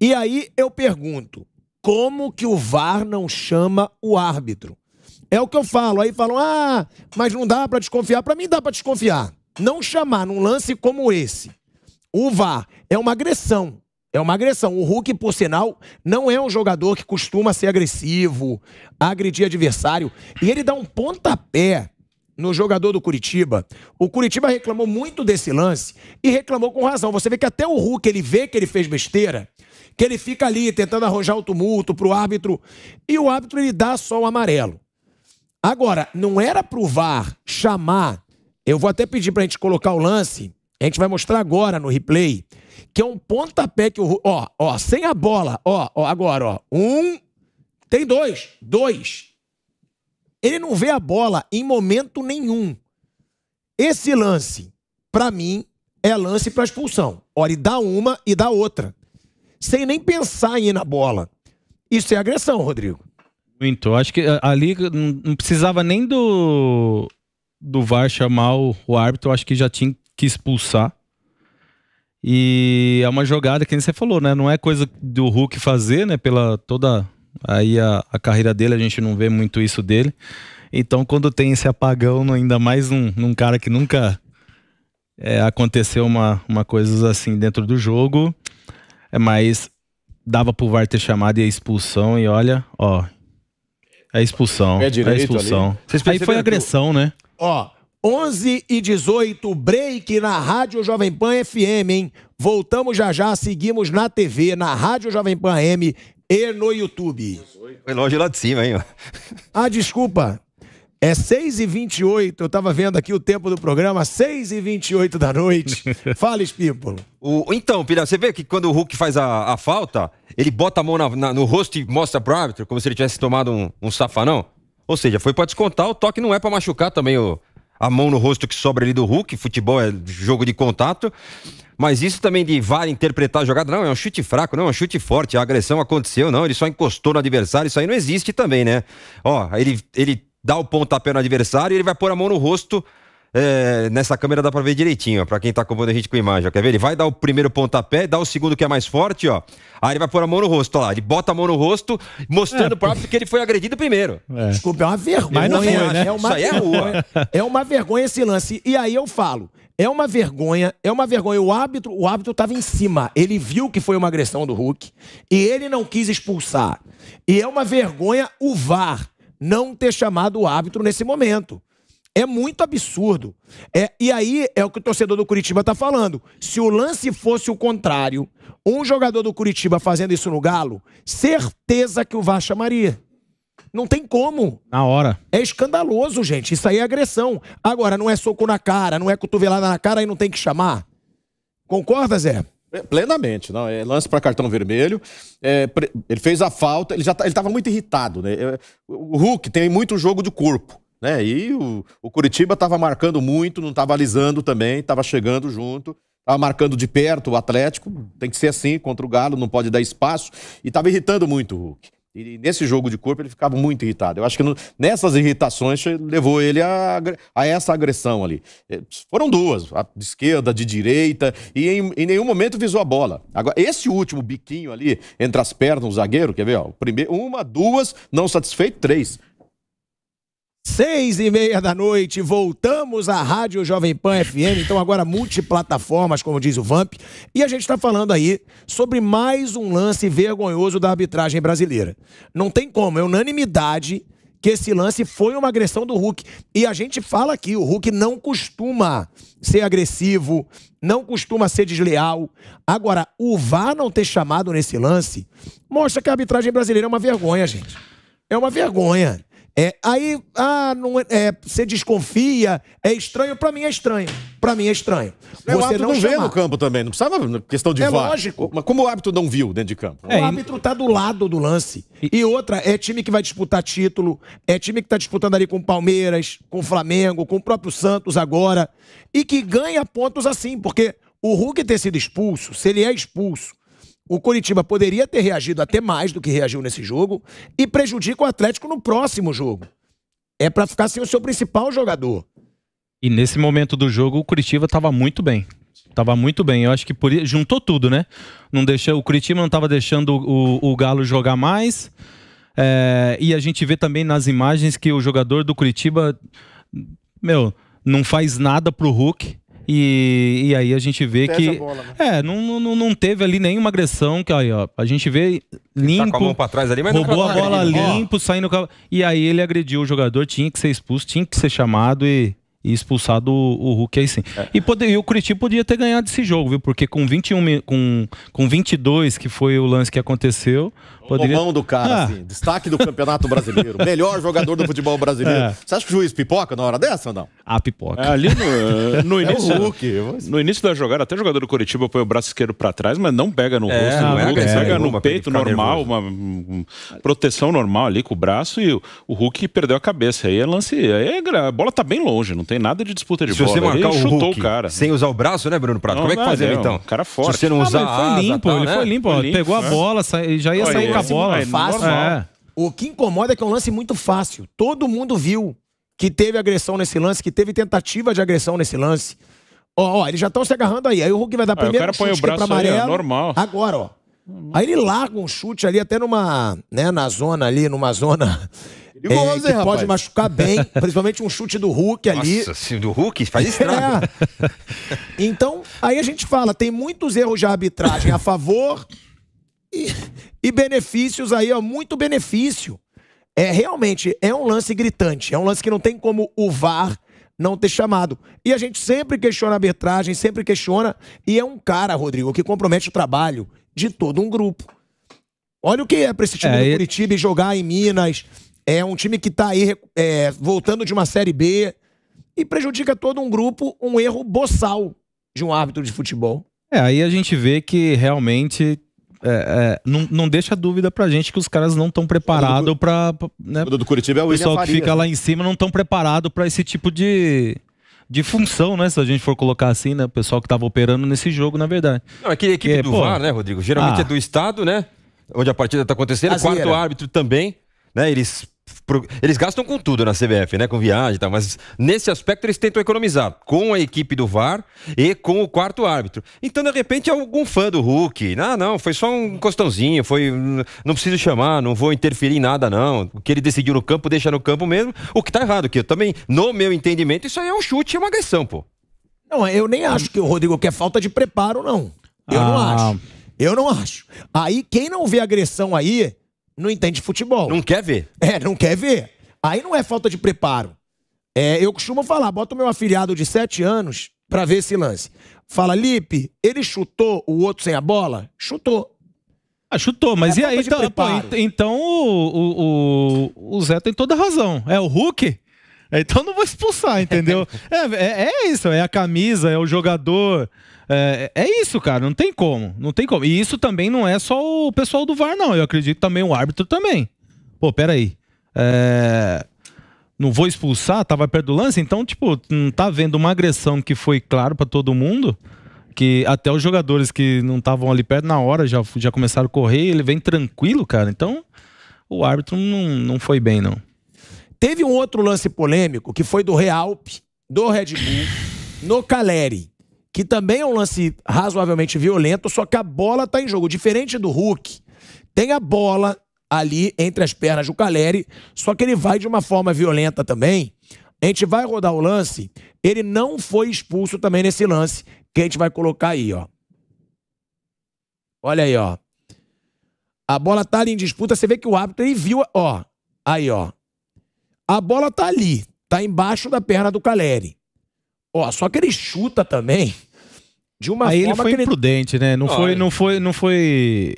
E aí eu pergunto, como que o VAR não chama o árbitro? É o que eu falo. Aí falam, ah, mas não dá para desconfiar. Para mim dá para desconfiar. Não chamar num lance como esse, o VAR é uma agressão. É uma agressão. O Hulk, por sinal, não é um jogador que costuma ser agressivo, agredir adversário. E ele dá um pontapé no jogador do Curitiba. O Curitiba reclamou muito desse lance e reclamou com razão. Você vê que até o Hulk, ele vê que ele fez besteira, que ele fica ali tentando arranjar o tumulto para o árbitro e o árbitro ele dá só o amarelo. Agora, não era pro VAR chamar. Eu vou até pedir para a gente colocar o lance. A gente vai mostrar agora no replay que é um pontapé que o ó, ó, sem a bola, ó, ó, agora, ó, um, tem dois, dois. Ele não vê a bola em momento nenhum. Esse lance, para mim, é lance para expulsão. Olha, e dá uma e dá outra sem nem pensar em ir na bola. Isso é agressão, Rodrigo. Muito. Acho que eh, ali não precisava nem do, do VAR chamar o, árbitro, acho que já tinha que expulsar. E é uma jogada que você falou, né? Não é coisa do Hulk fazer, né? Pela toda aí a, a carreira dele, a gente não vê muito isso dele. Então, quando tem esse apagão, ainda mais num, num cara que nunca é, aconteceu uma, uma coisa assim dentro do jogo, é, Mas dava pro VAR ter chamado e a expulsão, e olha, ó. É expulsão. É, direito, é Aí foi agressão, né? Ó, 11 e 18, break na Rádio Jovem Pan FM, hein? Voltamos já já, seguimos na TV, na Rádio Jovem Pan M e no YouTube. Foi longe lá de cima, hein? Ah, desculpa. É 6h28, eu estava vendo aqui o tempo do programa, 6h28 da noite. Fala, Espípulo. O, então, Pira, você vê que quando o Hulk faz a, a falta, ele bota a mão na, na, no rosto e mostra pro árbitro, como se ele tivesse tomado um, um safanão. Ou seja, foi para descontar, o toque não é para machucar também o, a mão no rosto que sobra ali do Hulk. Futebol é jogo de contato. Mas isso também de VAR interpretar a jogada, não, é um chute fraco, não, é um chute forte, a agressão aconteceu, não, ele só encostou no adversário, isso aí não existe também, né? Ó, ele, ele dá o pontapé no adversário e ele vai pôr a mão no rosto. É, nessa câmera dá pra ver direitinho, ó, pra quem tá acompanhando a gente com imagem, ó, quer ver? Ele vai dar o primeiro pontapé, dá o segundo que é mais forte, ó. Aí ele vai pôr a mão no rosto, ó lá. Ele bota a mão no rosto, mostrando é, pro árbitro que ele foi agredido primeiro. É. Desculpa, é uma vergonha. Mas não foi, né? é uma, Isso aí é rua. é uma vergonha esse lance. E aí eu falo, é uma vergonha, é uma vergonha. O árbitro, o árbitro estava em cima. Ele viu que foi uma agressão do Hulk e ele não quis expulsar. E é uma vergonha o VAR não ter chamado o árbitro nesse momento. É muito absurdo. É, e aí é o que o torcedor do Curitiba tá falando. Se o lance fosse o contrário, um jogador do Curitiba fazendo isso no Galo, certeza que o VAR chamaria. Não tem como. Na hora. É escandaloso, gente. Isso aí é agressão. Agora, não é soco na cara, não é cotovelada na cara e não tem que chamar. Concorda, Zé? É, plenamente, não. É lance para cartão vermelho. É, ele fez a falta, ele já tá, ele estava muito irritado, né? É, o Hulk tem muito jogo de corpo, né? E o, o Curitiba estava marcando muito, não estava alisando também, estava chegando junto, estava marcando de perto o Atlético. Tem que ser assim contra o Galo, não pode dar espaço. E estava irritando muito o Hulk. E nesse jogo de corpo ele ficava muito irritado. Eu acho que no, nessas irritações levou ele a, a, essa agressão ali. É, foram duas, a de esquerda, de direita, e em, em, nenhum momento visou a bola. Agora, esse último biquinho ali entre as pernas o zagueiro, quer ver? Ó, primeiro, uma, duas, não satisfeito, três. Seis e meia da noite, voltamos à Rádio Jovem Pan FM, então agora multiplataformas, como diz o Vamp. E a gente está falando aí sobre mais um lance vergonhoso da arbitragem brasileira. Não tem como, é unanimidade que esse lance foi uma agressão do Hulk. E a gente fala aqui, o Hulk não costuma ser agressivo, não costuma ser desleal. Agora, o VAR não ter chamado nesse lance mostra que a arbitragem brasileira é uma vergonha, gente. É uma vergonha. É, aí, ah, não, é, é você desconfia, é estranho, para mim é estranho. Para mim é estranho. É você o árbitro não, não vê no campo também, não precisava né, questão de é VAR. lógico. Mas como o árbitro não viu dentro de campo? É, o árbitro tá do lado do lance. E outra, é time que vai disputar título, é time que tá disputando ali com o Palmeiras, com o Flamengo, com o próprio Santos agora, e que ganha pontos assim, porque o Hulk ter sido expulso, se ele é expulso, o Coritiba poderia ter reagido até mais do que reagiu nesse jogo e prejudica o Atlético no próximo jogo. É para ficar sem o seu principal jogador. E nesse momento do jogo, o Curitiba estava muito bem. Tava muito bem. Eu acho que por... juntou tudo, né? Não deixou, O Curitiba não estava deixando o, o Galo jogar mais. É, e a gente vê também nas imagens que o jogador do Curitiba, meu, não faz nada pro Hulk. E, e aí a gente vê que. Bola, né? É, não, não, não teve ali nenhuma agressão. Que aí, ó, a gente vê limpo. tá com a mão pra trás ali, mas roubou a bola né? limpo, ó. saindo E aí ele agrediu o jogador, tinha que ser expulso, tinha que ser chamado e e expulsado o, o Hulk aí sim. É. E, poder, e o Curitiba podia ter ganhado esse jogo, viu? Porque com 21 com com 22 que foi o lance que aconteceu, Poderia... Mão do cara, ah. assim. Destaque do Campeonato Brasileiro. melhor jogador do futebol brasileiro. É. Você acha que o juiz pipoca na hora dessa ou não? Ah, pipoca. É, ali no, no é início. É Hulk, No início da jogada, até o jogador do Curitiba põe o braço esquerdo pra trás, mas não pega no é, rosto, não né? pega, pega, é, no peito normal, uma, uma, proteção normal ali com o braço e o, o Hulk perdeu a cabeça. Aí é lance. Aí a bola tá bem longe, não tem nada de disputa de Se bola. Se você marcar o chutou Hulk o cara. Sem usar o braço, né, Bruno Prato? Não, Como é que fazia então? O cara forte. Se você não ah, usar. Ah, ele tá, né? foi limpo, ele foi limpo, Pegou a né? bola, já ia sair bola. É fácil. É. O que incomoda é que é um lance muito fácil. Todo mundo viu que teve agressão nesse lance, que teve tentativa de agressão nesse lance. Ó, ó, eles já estão se agarrando aí. Aí o Hulk vai dar ah, primeiro chute põe o é braço pra Aí, é normal. Agora, ó. Aí ele larga um chute ali até numa, né, na zona ali, numa zona é, que pode rapaz. machucar bem, principalmente um chute do Hulk ali. Nossa, do Hulk faz estrago. É. Então, aí a gente fala, tem muitos erros de arbitragem a favor e, e benefícios aí, ó, muito benefício. É realmente é um lance gritante, é um lance que não tem como o VAR não ter chamado. E a gente sempre questiona a arbitragem, sempre questiona, e é um cara, Rodrigo, que compromete o trabalho de todo um grupo. Olha o que é para esse time é, do Curitiba jogar em Minas. É um time que tá aí é, voltando de uma Série B e prejudica todo um grupo um erro boçal de um árbitro de futebol. É, aí a gente vê que realmente é, é, não, não deixa dúvida pra gente que os caras não estão preparados pra. Né, o do Curitiba é o pessoal que fica né? lá em cima não estão preparados para esse tipo de de função, né? Se a gente for colocar assim, né? O pessoal que tava operando nesse jogo, na verdade. Não, é que a equipe que, do pô, VAR, né, Rodrigo? Geralmente ah, é do estado, né? Onde a partida tá acontecendo. Quarto árbitro também, né? Eles eles gastam com tudo na CBF, né? Com viagem e tal, mas nesse aspecto eles tentam economizar com a equipe do VAR e com o quarto árbitro. Então, de repente, algum fã do Hulk. Ah, não, foi só um costãozinho, foi. Não preciso chamar, não vou interferir em nada, não. O que ele decidiu no campo, deixa no campo mesmo. O que tá errado, que eu também, no meu entendimento, isso aí é um chute e é uma agressão, pô. Não, eu nem acho que o Rodrigo quer falta de preparo, não. Eu ah. não acho. Eu não acho. Aí, quem não vê agressão aí, não entende futebol. Não quer ver. É, não quer ver. Aí não é falta de preparo. É, eu costumo falar, bota o meu afiliado de 7 anos para ver esse lance. Fala, Lipe, ele chutou o outro sem a bola? Chutou. Ah, chutou, mas é e aí? Então, pô, então o, o, o Zé tem toda razão. É o Hulk? Então não vou expulsar, entendeu? é, é, é, isso, é a camisa, é o jogador, é, é, isso, cara. Não tem como. Não tem como. E isso também não é só o pessoal do VAR, não. Eu acredito também o árbitro também. Pô, peraí. É... Não vou expulsar, tava perto do lance, então, tipo, não tá vendo uma agressão que foi claro para todo mundo, que até os jogadores que não estavam ali perto na hora já, já começaram a correr, ele vem tranquilo, cara. Então, o árbitro não, não foi bem, não. Teve um outro lance polêmico que foi do Realp, do Red Bull, no Caleri que também é um lance razoavelmente violento, só que a bola está em jogo. Diferente do Hulk, tem a bola ali entre as pernas do Caleri, só que ele vai de uma forma violenta também. A gente vai rodar o lance, ele não foi expulso também nesse lance, que a gente vai colocar aí, ó. Olha aí, ó. A bola tá ali em disputa, você vê que o árbitro ele viu, ó. Aí, ó. A bola tá ali, tá embaixo da perna do Caleri. Ó, só que ele chuta também de uma Aí forma ele foi que imprudente, ele... né? Não foi, não foi, não foi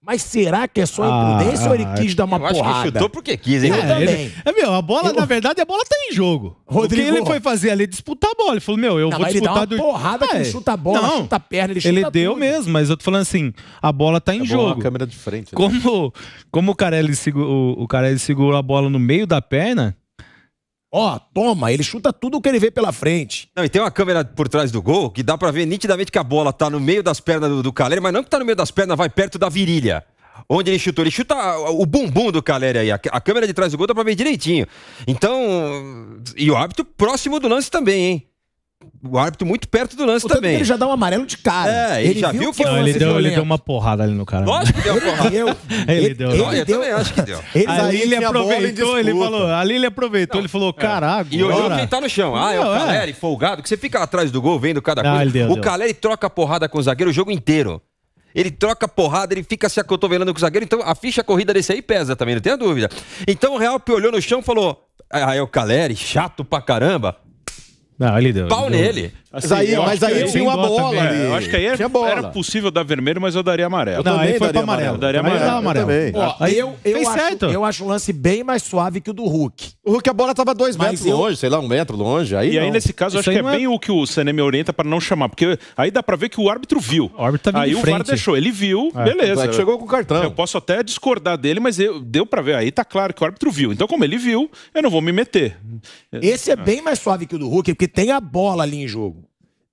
mas será que é só ah, imprudência ah, ou ele ah, quis dar uma eu porrada? Acho que chutou porque quis, hein? É, eu também. Ele, é, meu, a bola, eu... na verdade, a bola tá em jogo. Rodrigo. O que ele foi fazer ali? É disputar a bola. Ele falou, meu, eu não, vou disputar... Ele dá uma do... porrada ah, que ele é, chuta a bola, não, chuta a perna, ele chuta Ele tudo. deu mesmo, mas eu tô falando assim, a bola tá em é jogo. A câmera de frente. Né? Como, como o, Carelli segura, o, o ele segurou a bola no meio da perna, Ó, oh, toma, ele chuta tudo o que ele vê pela frente. Não, e tem uma câmera por trás do gol que dá para ver nitidamente que a bola tá no meio das pernas do, do Caleri, mas não que tá no meio das pernas, vai perto da virilha. Onde ele chutou, ele chuta o bumbum do Caleri aí. A, a câmera de trás do gol dá pra ver direitinho. Então, e o hábito próximo do lance também, hein? o árbitro muito perto do lance o também. Ele já dá um amarelo de cara. É, ele, ele já viu, viu que não, ele, deu, ele deu uma porrada ali no cara. Né? Lógico que deu uma porrada. ele, ele deu. Ele, ele deu. Eu acho que deu. Ali aproveitou, ele falou. ali ele aproveitou, não, ele falou, é. caraca. E olhou quem tá no chão. Ah, é o é. Caleri, folgado, que você fica atrás do gol vendo cada coisa. Deu, o Caleri troca porrada com o zagueiro o jogo inteiro. Ele troca porrada, ele fica se acotovelando com o zagueiro. Então a ficha corrida desse aí pesa também, não tenha dúvida. Então o Real olhou no chão e falou: Aí ah, é o Caleri, chato pra caramba. Não, ele deu. Pau deu. nele. Assim, aí, mas aí, tinha uma bola também. ali. Eu acho que aí era, é- era, possível dar vermelho, mas eu daria amarelo. Eu não, também aí foi daria amarelo. Eu daria amarelo. Eu amarelo. Eu Pô, aí eu, eu, Fez acho, certo. eu acho o lance bem mais suave que o do Hulk. O Hulk, a bola tava dois mas metros longe, sei lá, um metro longe. Aí e não. aí, nesse caso, eu acho que é, é bem o que o Sané me orienta para não chamar. Porque aí dá para ver que o árbitro viu. O árbitro tá aí o VAR deixou. Ele viu, é. beleza. chegou com o cartão. Eu posso até discordar dele, mas deu para ver. Aí tá claro que o árbitro viu. Então, como ele viu, eu não vou me meter. Esse é bem mais suave que o do Hulk, porque tem a bola ali em jogo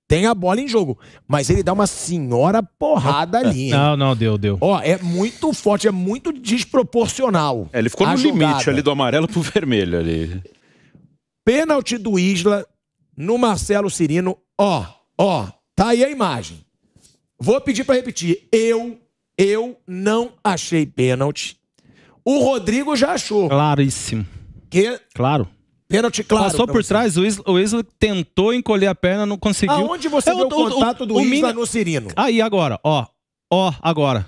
tem a bola em jogo. Mas ele dá uma senhora porrada ali. Hein? Não, não, deu, deu. Ó, é muito forte, é muito desproporcional. É, ele ficou no jogada. limite ali do amarelo pro vermelho ali. Pênalti do Isla no Marcelo Cirino. Ó, ó, tá aí a imagem. Vou pedir para repetir. Eu, eu não achei pênalti. O Rodrigo já achou. Claríssimo. Que... Claro. Pênalti claro. Passou por você. trás, o Isla, o Isla tentou encolher a perna, não conseguiu. Aonde você é, o, o, contato do o, Isla no Cirino? Aí, ah, agora, ó. Ó, agora.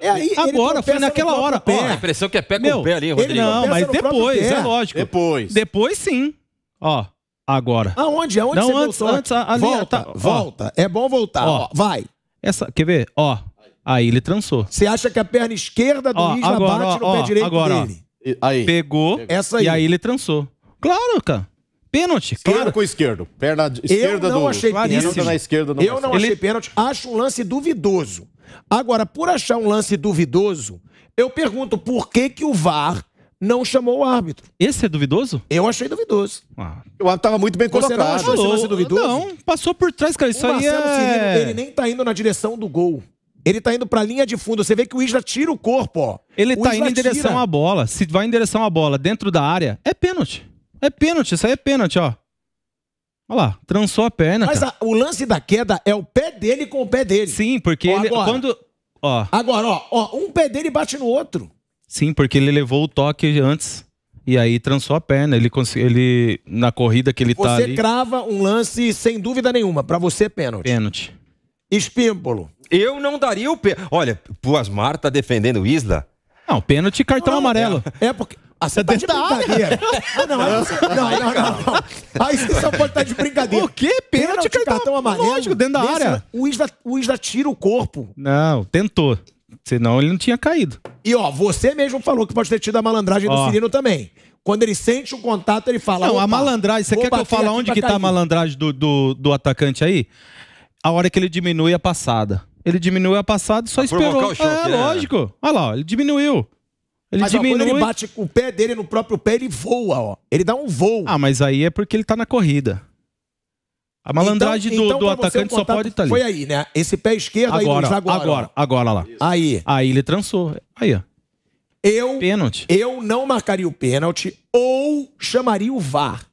É aí, agora, foi naquela hora. Pé. Ó, a impressão que é pé com Meu, pé ali, Rodrigo. não, mas depois, é lógico. Depois. Depois sim. Ó, agora. Aonde? Aonde não, você antes, voltou? Antes, a, volta, tá, volta. Ó. É bom voltar. Ó, ó, vai. Essa, quer ver? Ó, aí ele trançou. Você acha que a perna esquerda do Isla bate no pé direito agora, dele? Aí. Pegou, Pegou. Essa aí. e aí ele trançou. Claro, cara. Pênalti, esquerdo claro. com esquerdo. Perna esquerda do. eu não do... achei tá pênalti. Na esquerda, não eu não achei Ele... pênalti. Acho um lance duvidoso. Agora, por achar um lance duvidoso, eu pergunto por que que o VAR não chamou o árbitro. Esse é duvidoso? Eu achei duvidoso. Ah. Eu estava muito bem colocado. Você não achou esse lance duvidoso? Não, passou por trás, cara. Isso o aí Marcelo é... Cirino, ele nem tá indo na direção do gol. Ele tá indo pra linha de fundo. Você vê que o Isla tira o corpo, ó. Ele o tá Isla indo em direção tira. à bola. Se vai em direção à bola dentro da área, é pênalti. É pênalti, isso aí é pênalti, ó. Olha lá, trançou a perna. Mas a, o lance da queda é o pé dele com o pé dele. Sim, porque ó, ele, agora, quando. Ó. Agora, ó, ó, um pé dele bate no outro. Sim, porque ele levou o toque antes. E aí trançou a perna. Ele, ele na corrida que ele tá você tá ali. Você crava um lance sem dúvida nenhuma. Para você, é pênalti. Pênalti. Espímpolo. Eu não daria o pênalti. Olha, o Asmar tá defendendo o Isla. Não, pênalti e cartão não, amarelo. É, é porque ah, você tá de brincadeira. Ah, não, não, não, não, não. Aí você só pode estar tá de brincadeira. O quê? Pênalti, Pênalti cartão amarelo. Lógico, dentro da área. o Isla, o Isla tira o corpo. Não, tentou. Senão ele não tinha caído. E ó, você mesmo falou que pode ter tido a malandragem ó. do Cirino também. Quando ele sente o contato, ele fala. Não, a malandragem. Você quer que eu fale onde que cair. tá a malandragem do, do, do atacante aí? A hora que ele diminui a passada. Ele diminuiu a passada e só esperou. O é, é, lógico. Olha lá, ele diminuiu. Ele mas diminui... ó, quando ele bate o pé dele no próprio pé, ele voa, ó. Ele dá um voo. Ah, mas aí é porque ele tá na corrida. A malandragem então, do, então, do atacante só pode estar tá ali. Foi aí, né? Esse pé esquerdo agora, aí do Jaguar. Agora, ó. agora lá. Isso. Aí. Aí ele trançou. Aí, ó. Eu, pênalti. eu não marcaria o pênalti ou chamaria o VAR.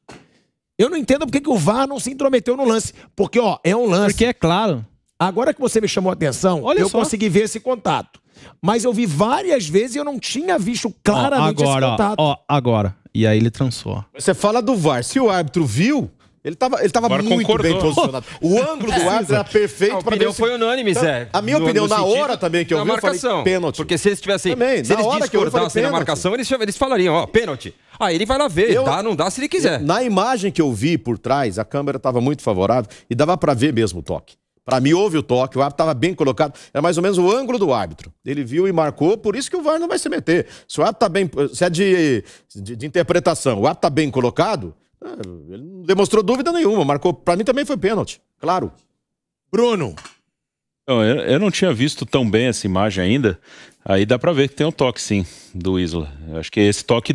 Eu não entendo porque que o VAR não se intrometeu no lance. Porque, ó, é um lance. Porque é claro. Agora que você me chamou a atenção, Olha eu só. consegui ver esse contato. Mas eu vi várias vezes e eu não tinha visto claramente ó, agora, esse contato. Ó, ó, agora. E aí ele transou. Você fala do VAR. Se o árbitro viu, ele estava ele tava muito concordou. bem posicionado. O ângulo do árbitro era perfeito. Ah, a opinião foi unânime, então, Zé. A minha no, opinião, no na sentido, hora também que eu vi, marcação, eu falei pênalti. Porque se eles tivessem... Também, se eles discordassem na marcação, eles, eles falariam, ó, pênalti. Aí ele vai lá ver, eu, dá, não dá, se ele quiser. Eu, na imagem que eu vi por trás, a câmera estava muito favorável e dava para ver mesmo o toque. Para mim, houve o toque, o árbitro estava bem colocado. Era é mais ou menos o ângulo do árbitro. Ele viu e marcou, por isso que o VAR não vai se meter. Se o árbitro está bem. Se é de, de, de interpretação, o árbitro está bem colocado, é, ele não demonstrou dúvida nenhuma. Marcou. Para mim também foi pênalti, claro. Bruno. eu, eu, não tinha visto tão bem essa imagem ainda. Aí dá para ver que tem um toque, sim, do Isla. Eu acho que esse toque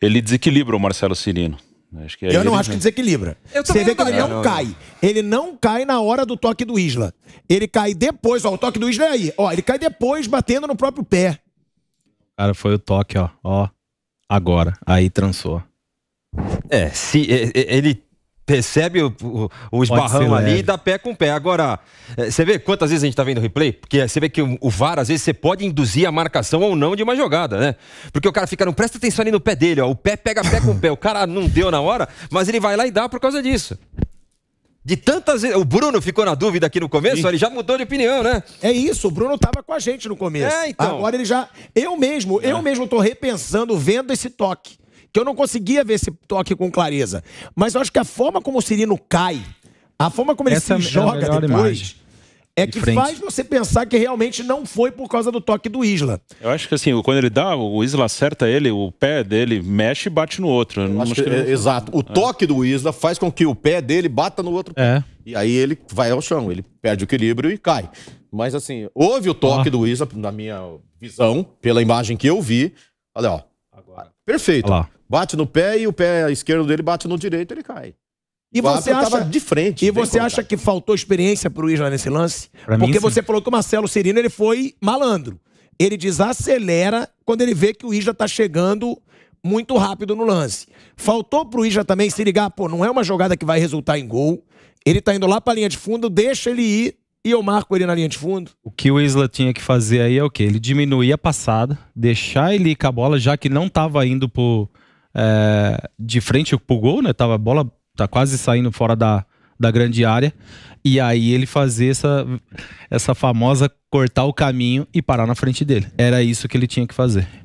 ele desequilibra o Marcelo Cirino. Né? É eu não acho que desequilibra. Você vê que ele não cai. Ele não cai na hora do toque do Isla. Ele cai depois, ó. O toque do Isla é aí. Ó, ele cai depois batendo no próprio pé. Cara, foi o toque, ó. Ó. Agora. Aí trançou. É, se é, é, ele recebe o, o, o esbarrão ali e dá pé com pé. Agora, eh, você vê quantas vezes a gente está vendo replay? Porque você vê que o, o, VAR, às vezes, você pode induzir a marcação ou não de uma jogada, né? Porque o cara fica, não presta atenção ali no pé dele, ó. O pé pega pé com pé. O cara não deu na hora, mas ele vai lá e dá por causa disso. De tantas vezes. O Bruno ficou na dúvida aqui no começo, ele já mudou de opinião, né? É isso, o Bruno tava com a gente no começo. É, então. Agora ele já. Eu mesmo, é. eu mesmo tô repensando, vendo esse toque que eu não conseguia ver esse toque com clareza. Mas eu acho que a forma como o Cirino cai, a forma como ele Essa é se é joga depois. É que frente. faz você pensar que realmente não foi por causa do toque do Isla. Eu acho que assim, quando ele dá, o Isla acerta ele, o pé dele mexe e bate no outro. que... É, exato. O é. toque do Isla faz com que o pé dele bata no outro é. E aí ele vai ao chão, ele perde o equilíbrio e cai. Mas assim, houve o toque ah. do Isla, na minha visão, pela imagem que eu vi. Olha, ó. Agora. Perfeito. Olha lá. Bate no pé e o pé esquerdo dele bate no direito, ele cai. E o você acha de frente. E você acha que faltou experiência pro Isla nesse lance? Pra Porque mim, você sim. falou que o Marcelo Cirino ele foi malandro. Ele desacelera quando ele vê que o Isla tá chegando muito rápido no lance. Faltou pro Isla também se ligar, pô, não é uma jogada que vai resultar em gol. Ele tá indo lá pra linha de fundo, deixa ele ir e eu marco ele na linha de fundo. O que o Isla tinha que fazer aí é o quê? Ele diminuir a passada, deixar ele ir com a bola, já que não tava indo pro é, de frente pro gol, né? Tava, a bola tá quase saindo fora da, da grande área. E aí ele fazer essa, essa famosa cortar o caminho e parar na frente dele. Era isso que ele tinha que fazer.